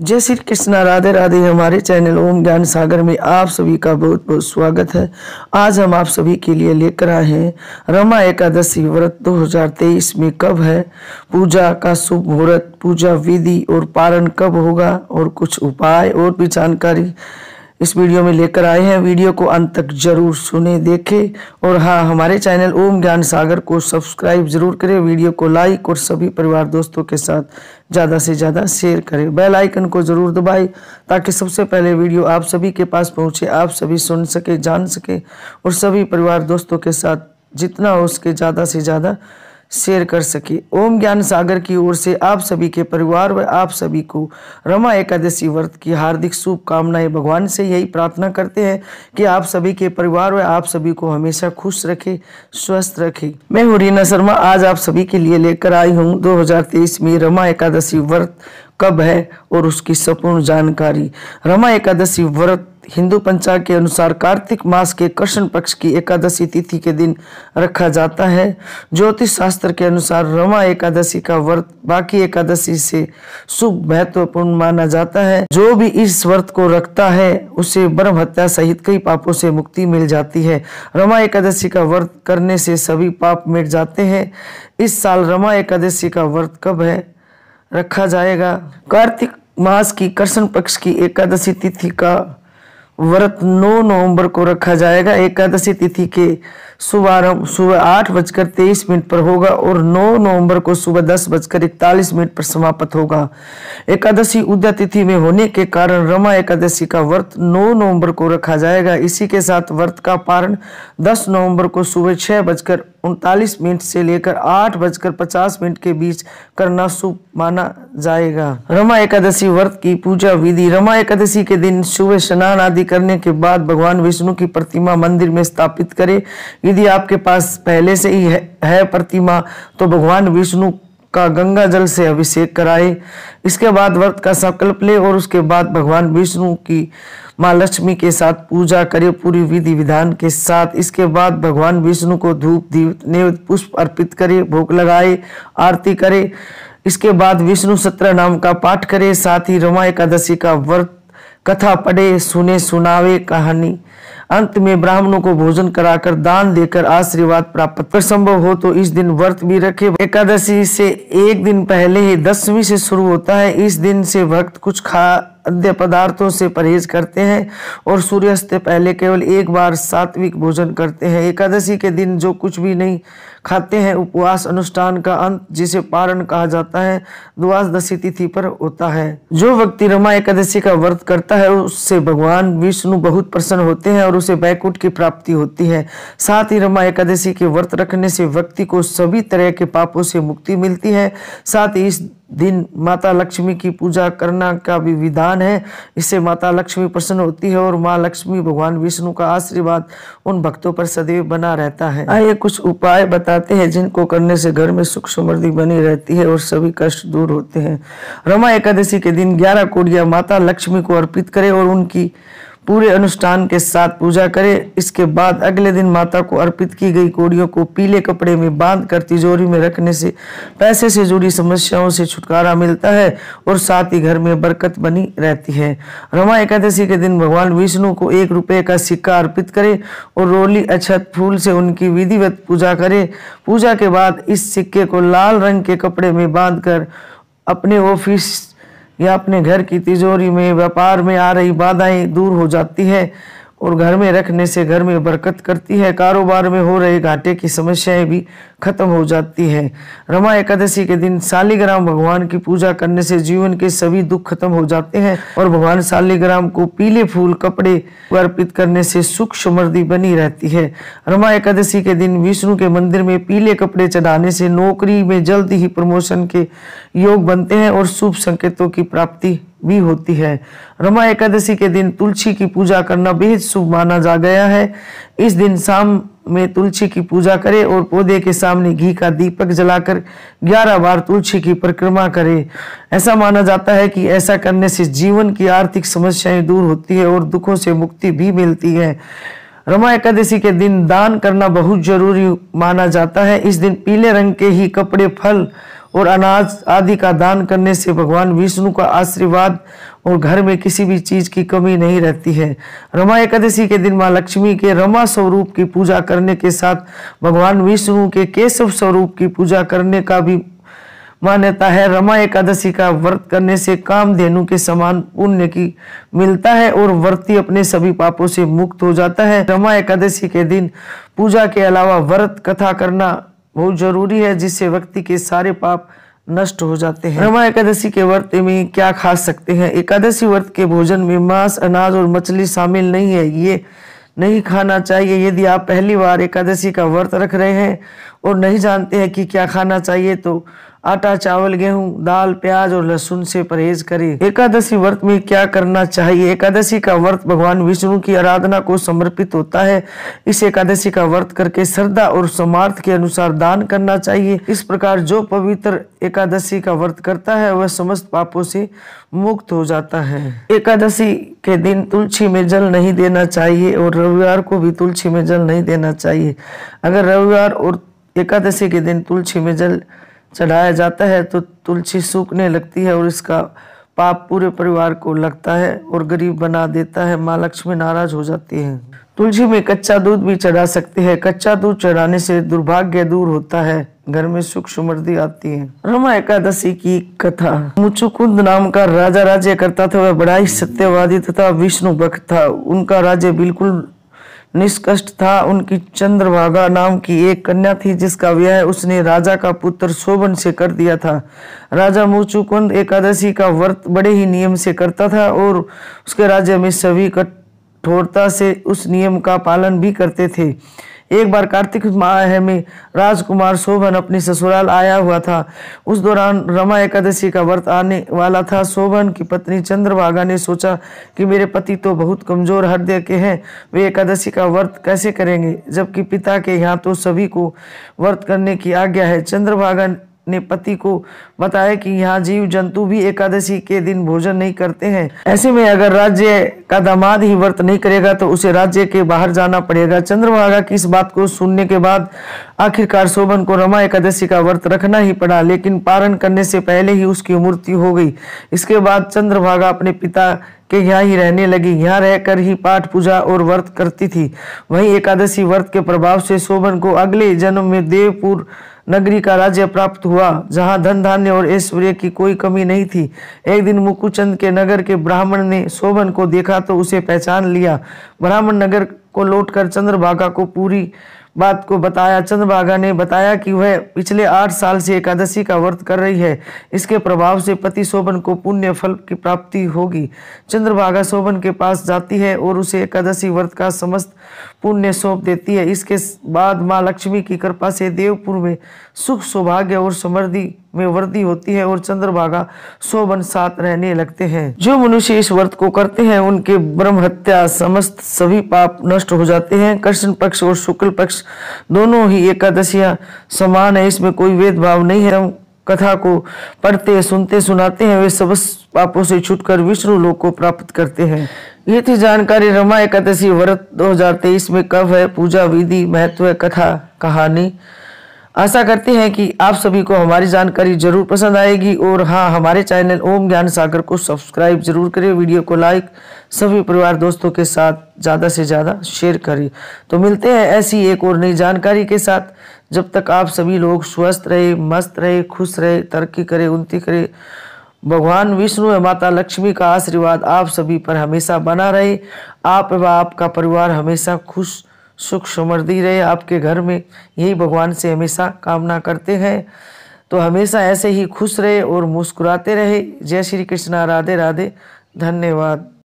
जय श्री कृष्णा राधे राधे हमारे चैनल ओम ज्ञान सागर में आप सभी का बहुत बहुत स्वागत है आज हम आप सभी के लिए लेकर आए हैं रमा एकादशी व्रत 2023 में कब है पूजा का शुभ मुहूर्त पूजा विधि और पारण कब होगा और कुछ उपाय और भी जानकारी इस वीडियो में लेकर आए हैं वीडियो को अंत तक जरूर सुने देखें और हाँ हमारे चैनल ओम ज्ञान सागर को सब्सक्राइब जरूर करें वीडियो को लाइक और सभी परिवार दोस्तों के साथ ज़्यादा से ज़्यादा शेयर करें बेल आइकन को ज़रूर दबाएं ताकि सबसे पहले वीडियो आप सभी के पास पहुंचे आप सभी सुन सके जान सके और सभी परिवार दोस्तों के साथ जितना हो सके ज़्यादा से ज़्यादा शेयर कर सके ओम ज्ञान सागर की ओर से आप सभी के परिवार व आप सभी को रमा एकादशी व्रत की हार्दिक शुभकामनाएं भगवान से यही प्रार्थना करते हैं कि आप सभी के परिवार व आप सभी को हमेशा खुश रखे स्वस्थ रखे मैं हूँ रीना शर्मा आज आप सभी के लिए लेकर आई हूँ 2023 में रमा एकादशी व्रत कब है और उसकी संपूर्ण जानकारी रमा एकादशी व्रत हिंदू पंचांग के अनुसार कार्तिक मास के कृष्ण पक्ष की एकादशी तिथि के दिन रखा जाता है ज्योतिष शास्त्र के अनुसार रमा एकादशी का व्रत बाकी एकादशी से शुभ महत्वपूर्ण माना जाता है जो भी इस व्रत को रखता है उसे ब्रह्म हत्या सहित कई पापों से मुक्ति मिल जाती है रमा एकादशी का व्रत करने से सभी पाप मिट जाते हैं इस साल रमा एकादशी का व्रत कब है रखा जाएगा कार्तिक मास की कृष्ण पक्ष की एकादशी तिथि का व्रत 9 नवंबर को रखा जाएगा एकादशी तिथि के शुभारंभ सुबह आठ बजकर तेईस मिनट पर होगा और 9 नवंबर को सुबह दस बजकर इकतालीस मिनट पर समाप्त होगा एकादशी उदय तिथि में होने के कारण रमा एकादशी का व्रत 9 नवंबर को रखा जाएगा इसी के साथ व्रत का पारण 10 नवंबर को सुबह छह बजकर उनतालीस मिनट से लेकर आठ बजकर पचास मिनट के बीच करना शुभ माना जाएगा रमा एकादशी व्रत की पूजा विधि रमा एकादशी के दिन सुबह स्नान आदि करने के बाद भगवान विष्णु की प्रतिमा मंदिर में स्थापित करें यदि आपके पास पहले से ही है, है प्रतिमा तो भगवान विष्णु का गंगा जल से अभिषेक कराए इसके बाद व्रत का संकल्प ले और उसके बाद भगवान विष्णु की माँ लक्ष्मी के साथ पूजा करें पूरी विधि विधान के साथ इसके बाद भगवान विष्णु को धूप दीप नैवेद्य पुष्प अर्पित करें भोग लगाए आरती करें इसके बाद विष्णु सत्र नाम का पाठ करें साथ ही रमा एकादशी का व्रत कथा पढ़े सुने सुनावे कहानी अंत में ब्राह्मणों को भोजन कराकर दान देकर आशीर्वाद प्राप्त कर संभव हो तो इस दिन व्रत भी रखे एकादशी से एक दिन पहले ही दसवीं से शुरू होता है इस दिन से भक्त कुछ खा अन्य पदार्थों से परहेज करते हैं और सूर्यास्त पहले केवल एक बार सात्विक भोजन करते हैं एकादशी के दिन जो कुछ भी नहीं खाते हैं उपवास अनुष्ठान का अंत जिसे पारण कहा जाता है द्वादशी तिथि पर होता है जो व्यक्ति रमा एकादशी का व्रत करता है उससे भगवान विष्णु बहुत प्रसन्न होते हैं और उसे बैकुंठ की प्राप्ति होती है साथ ही रमा एकादशी के व्रत रखने से व्यक्ति को सभी तरह के पापों से मुक्ति मिलती है साथ ही इस दिन माता लक्ष्मी की पूजा करना का भी विधान है इससे माता लक्ष्मी प्रसन्न होती है और माँ लक्ष्मी भगवान विष्णु का आशीर्वाद उन भक्तों पर सदैव बना रहता है आइए कुछ उपाय बताते हैं जिनको करने से घर में सुख समृद्धि बनी रहती है और सभी कष्ट दूर होते हैं रमा एकादशी के दिन ग्यारह कोड़िया माता लक्ष्मी को अर्पित करे और उनकी पूरे अनुष्ठान के साथ पूजा करें इसके बाद अगले दिन माता को अर्पित की गई कोड़ियों को पीले कपड़े में बांध कर तिजोरी में रखने से पैसे से जुड़ी समस्याओं से छुटकारा मिलता है और साथ ही घर में बरकत बनी रहती है रमा एकादशी के दिन भगवान विष्णु को एक रुपये का सिक्का अर्पित करें और रोली अक्षत फूल से उनकी विधिवत पूजा करें पूजा के बाद इस सिक्के को लाल रंग के कपड़े में बांध कर अपने ऑफिस या अपने घर की तिजोरी में व्यापार में आ रही बाधाएं दूर हो जाती है और घर में रखने से घर में बरकत करती है कारोबार में हो रहे घाटे की समस्याएं भी खत्म हो जाती हैं रमा एकादशी के दिन शालिग्राम भगवान की पूजा करने से जीवन के सभी दुख खत्म हो जाते हैं और भगवान शालिग्राम को पीले फूल कपड़े अर्पित करने से सुख समृद्धि बनी रहती है रमा एकादशी के दिन विष्णु के मंदिर में पीले कपड़े चढ़ाने से नौकरी में जल्द ही प्रमोशन के योग बनते हैं और शुभ संकेतों की प्राप्ति भी होती है रमा एकादशी के दिन तुलसी की पूजा करना बेहद शुभ माना जा गया है इस दिन शाम में तुलसी की पूजा करें और पौधे के सामने घी का दीपक जलाकर 11 बार तुलसी की परिक्रमा करें ऐसा माना जाता है कि ऐसा करने से जीवन की आर्थिक समस्याएं दूर होती है और दुखों से मुक्ति भी मिलती है रमा एकादशी के दिन दान करना बहुत जरूरी माना जाता है इस दिन पीले रंग के ही कपड़े फल और अनाज आदि का दान करने से भगवान विष्णु का आशीर्वाद और घर में किसी भी चीज की कमी नहीं रहती है रमा एकादशी के दिन माँ लक्ष्मी के रमा स्वरूप की पूजा करने के साथ भगवान विष्णु के केशव स्वरूप की पूजा करने का भी मान्यता है रमा एकादशी का व्रत करने से काम धेनु के समान पुण्य की मिलता है और व्रती अपने सभी पापों से मुक्त हो जाता है रमा एकादशी के दिन पूजा के अलावा व्रत कथा करना बहुत जरूरी है जिससे व्यक्ति के सारे पाप नष्ट हो जाते हैं रमा एकादशी के व्रत में क्या खा सकते हैं एकादशी व्रत के भोजन में मांस अनाज और मछली शामिल नहीं है ये नहीं खाना चाहिए यदि आप पहली बार एकादशी का व्रत रख रहे हैं और नहीं जानते हैं कि क्या खाना चाहिए तो आटा चावल गेहूं दाल प्याज और लहसुन से परहेज करें एकादशी व्रत में क्या करना चाहिए एकादशी का व्रत भगवान विष्णु की आराधना को समर्पित होता है इस एकादशी का व्रत करके श्रद्धा और समार्थ के अनुसार दान करना चाहिए इस प्रकार जो पवित्र एकादशी का व्रत करता है वह समस्त पापों से मुक्त हो जाता है एकादशी के दिन तुलसी में जल नहीं देना चाहिए और रविवार को भी तुलसी में जल नहीं देना चाहिए अगर रविवार और एकादशी के दिन तुलसी में जल चढ़ाया जाता है तो तुलसी सूखने लगती है और इसका पाप पूरे परिवार को लगता है और गरीब बना देता है माँ लक्ष्मी नाराज हो जाती है तुलसी में कच्चा दूध भी चढ़ा सकते हैं कच्चा दूध चढ़ाने से दुर्भाग्य दूर होता है घर में सुख समृद्धि आती है रमा एकादशी की कथा मुचुकुंद नाम का राजा राज्य करता था वह बड़ा ही सत्यवादी तथा विष्णु भक्त था उनका राज्य बिल्कुल निष्कष्ट था उनकी चंद्रभागा नाम की एक कन्या थी जिसका विवाह उसने राजा का पुत्र शोभन से कर दिया था राजा मोचुकुंद एकादशी का व्रत बड़े ही नियम से करता था और उसके राज्य में सभी कठोरता से उस नियम का पालन भी करते थे एक बार कार्तिक माह में राजकुमार शोभन अपने ससुराल आया हुआ था उस दौरान रमा एकादशी का व्रत आने वाला था शोभन की पत्नी चंद्रभागा ने सोचा कि मेरे पति तो बहुत कमजोर हृदय के हैं वे एकादशी का व्रत कैसे करेंगे जबकि पिता के यहाँ तो सभी को व्रत करने की आज्ञा है चंद्रभागा अपने पति को बताया कि यहाँ जीव जंतु भी एकादशी के दिन भोजन नहीं करते हैं ऐसे में अगर राज्य का दामाद ही व्रत नहीं करेगा तो उसे राज्य के बाहर जाना पड़ेगा चंद्रभागा की इस बात को सुनने के बाद आखिरकार शोभन को रमा एकादशी का व्रत रखना ही पड़ा लेकिन पारण करने से पहले ही उसकी मृत्यु हो गई इसके बाद चंद्रभागा अपने पिता के यहाँ ही रहने लगी यहाँ रहकर ही पाठ पूजा और व्रत करती थी वहीं एकादशी व्रत के प्रभाव से शोभन को अगले जन्म में देवपुर नगरी का राज्य प्राप्त हुआ जहाँ धन धान्य और ऐश्वर्य की कोई कमी नहीं थी एक दिन मुकुचंद के नगर के ब्राह्मण ने शोभन को देखा तो उसे पहचान लिया ब्राह्मण नगर को लौटकर चंद्रभागा को पूरी बात को बताया चंद्रभागा ने बताया कि वह पिछले आठ साल से एकादशी का व्रत कर रही है इसके प्रभाव से पति शोभन को पुण्य फल की प्राप्ति होगी चंद्रभागा शोभन के पास जाती है और उसे एकादशी व्रत का समस्त पुण्य सौंप देती है इसके बाद माँ लक्ष्मी की कृपा से देवपुर में सुख सौभाग्य और समृद्धि में वृद्धि होती है और चंद्रभागा सोवन साथ रहने लगते हैं जो मनुष्य इस व्रत को करते हैं उनके ब्रह्म हत्या समस्त सभी पाप नष्ट हो जाते हैं कृष्ण पक्ष और शुक्ल पक्ष दोनों ही एकादशियां समान है इसमें कोई भेदभाव नहीं है कथा को पढ़ते सुनते सुनाते हैं वे सब पापों से छुटकर विष्णु लोक को प्राप्त करते हैं ये थी जानकारी रमा एकादशी व्रत 2023 में कब है पूजा विधि महत्व कथा कहानी आशा करते हैं कि आप सभी को हमारी जानकारी जरूर पसंद आएगी और हाँ हमारे चैनल ओम ज्ञान सागर को सब्सक्राइब जरूर करें वीडियो को लाइक सभी परिवार दोस्तों के साथ ज़्यादा से ज़्यादा शेयर करें तो मिलते हैं ऐसी एक और नई जानकारी के साथ जब तक आप सभी लोग स्वस्थ रहे मस्त रहे खुश रहे तरक्की करें उन्नति करें भगवान विष्णु एवं माता लक्ष्मी का आशीर्वाद आप सभी पर हमेशा बना रहे आप एवं आपका परिवार हमेशा खुश सुख समृद्धि रहे आपके घर में यही भगवान से हमेशा कामना करते हैं तो हमेशा ऐसे ही खुश रहे और मुस्कुराते रहे जय श्री कृष्णा राधे राधे धन्यवाद